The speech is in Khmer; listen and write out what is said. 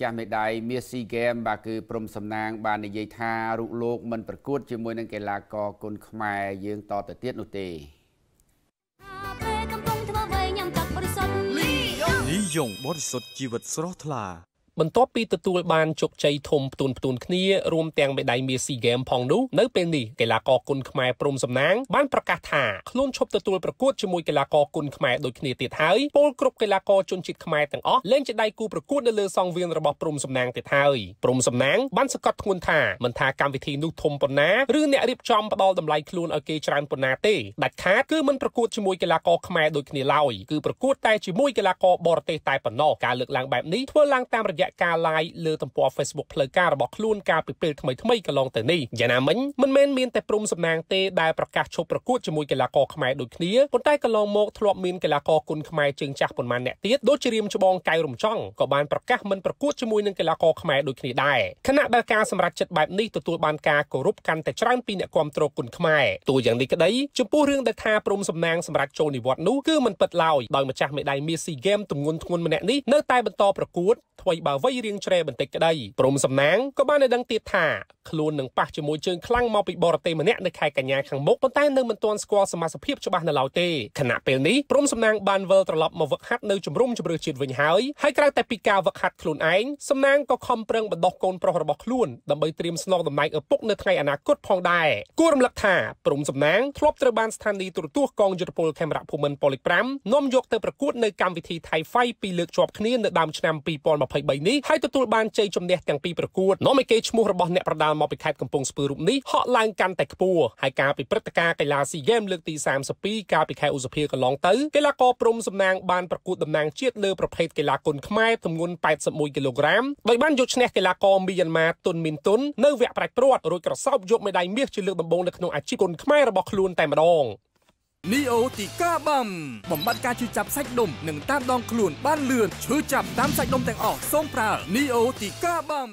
ចាស់មេដាយមាសស៊ីហ្គេមបាទគឺព្រំសំណាង បាននិយាយថារុកលោកមិនប្រកួតជាមួយនឹងកីឡាករគុនខ្មែរយើងតទៅទៀតនោះទេលីយ៉ុងបរិសុទ្ធជីវិតស្រស់ថ្លាបន្ទាប់ពីទទួលបានជោគជ័យធំផ្ទួនផ្ទួនគ្នារួមទាំងមេដាយមាសស៊ីហ្គេមផងនោះនៅពេលនេះកីឡាករគុនខ្មែរព្រំសំណាង បានប្រកាសថាខ្លួនឈប់ទទួលប្រកួតជាមួយកីឡាករគុនខ្មែរដូចគ្នាទៀតហើយពលគ្រប់កីឡាករជនជាតិខ្មែរទាំងអស់លែងជាដៃគូប្រកួតនៅលើសង្វៀនរបស់ព្រំសំណាងទៀតហើយព្រំសំណាងបានសង្កត់ធ្ងន់ថាមិនថាកម្មវិធីនោះធំប៉ុណ្ណាឬអ្នករៀបចំផ្ដល់តម្លៃខ្លួនឲ្យគេច្រើនប៉ុណ្ណាទេដាច់ខាតគឺមិនប្រកួតជាមួយកីឡាករខ្មែរដូចគ្នាឡើយគឺប្រកួតតែជាមួយកីឡាករបរទេសតែប៉ុណ្ណោះការលើកឡើងបែបនេះធ្វើឡើងតាមរយៈយៈការ live លើទំព័រ Facebook ផ្លូវការរបស់ខ្លួន កាលពីពេលថ្មីថ្មីកន្លងទៅនេះយ៉ាងណាមិញមិនមែនមានតែព្រំសំណាងទេដែលប្រកាសឈប់ប្រកួតជាមួយកីឡាករខ្មែរដូចគ្នាប៉ុន្តែកន្លងមកធ្លាប់មានកីឡាករគុណខ្មែរជើងចាស់ប៉ុន្មានអ្នកទៀតដូចជារៀមច្បងកៅរំចង់ក៏បានប្រកាសមិនប្រកួតជាមួយនឹងកីឡាករខ្មែរដូចគ្នាដែរខណៈដែលការសម្រេចចិត្តបែបនេះទទួលបានការគោរពកាន់តែច្រើនពីអ្នកគាំទ្រគុណខ្មែរទោះយ៉ាងនេះក្តីចំពោះរឿងដែលថាព្រំសំណាងសម្រេចចូលនិវត្តន៍នោះគឺមិនពិតឡើយដោយម្ចាស់មេដាយមាសស៊ីហ្គេមទម្ងន់ធ្ងន់ម្នាក់នេះនៅតែបន្តប្រកួតថ្មីបើបើវ័យរៀងច្រេបន្តិចក្តីព្រមសំណាងក៏បានឲ្យដឹងទៀតថាខ្លួននឹងប៉ះជាមួយជើងខ្លាំងមកពីបរទេសម្នាក់នៅខែកញ្ញាខាងមុខប៉ុន្តែនៅមិនទាន់ស្គាល់សមាសភាពច្បាស់នៅឡើយទេខណៈពេលនេះព្រមសំណាងបានវិលត្រឡប់មកវឹកហាត់នៅជំរំជម្រើសជាតិវិញហើយហើយក្រៅតែពីការវឹកហាត់ខ្លួនឯងសំណាងក៏ខំប្រឹងបដោះកូនប្រុសរបស់ខ្លួនដើម្បីត្រៀមស្នងតំណែងឪពុកនៅថ្ងៃអនាគតផងដែរគួររំលឹកថាព្រមសំណាងធ្លាប់ត្រូវបានស្ថានីយទូរទស្សន៍កងយុទ្ធពលខេមរៈភូមិន្ទប៉ូលីស5នាំយកទៅប្រកួតនៅកម្មវិធី Thai Fight ពីរលើកជាប់គ្នានៅដើមឆ្នាំ2023នេះហើយទទួលបានជ័យជំនះទាំងពីរប្រកួតនាំឲ្យគេឈ្មោះរបស់អ្នកប្រដាល់មកពីខេត្តកំពង់ស្ពឺរូបនេះហក់ឡើងកាន់តែខ្ពស់ហើយការពិព្រឹត្តការកីឡាស៊ីហ្គេមលើកទី32កាលពីខែឧសភាកន្លងទៅកីឡាករព្រំសំណាងបានប្រកួតតំណាងជាតិលើប្រភេទកីឡាគុនខ្មែរទម្ងន់81គីឡូក្រាមដោយបានយកឈ្នះកីឡាករមីយ៉ាន់ម៉ាទុនមីនទុននៅវគ្គប្រាច់ព្រាត់រួចក្រសោបយកមេដាយមាសជាលើកដំបូងនៅក្នុងអាជីពគុនខ្មែររបស់ខ្លួនតែម្ដងនីអូទីកាបាំបំបត្តិការឈឺចាប់សាច់ដុំនិងតាមដងខ្លួនបានលឿនឈឺចាប់តាមសាច់ដុំទាំងអស់សូមប្រើនីអូទីកាបាំ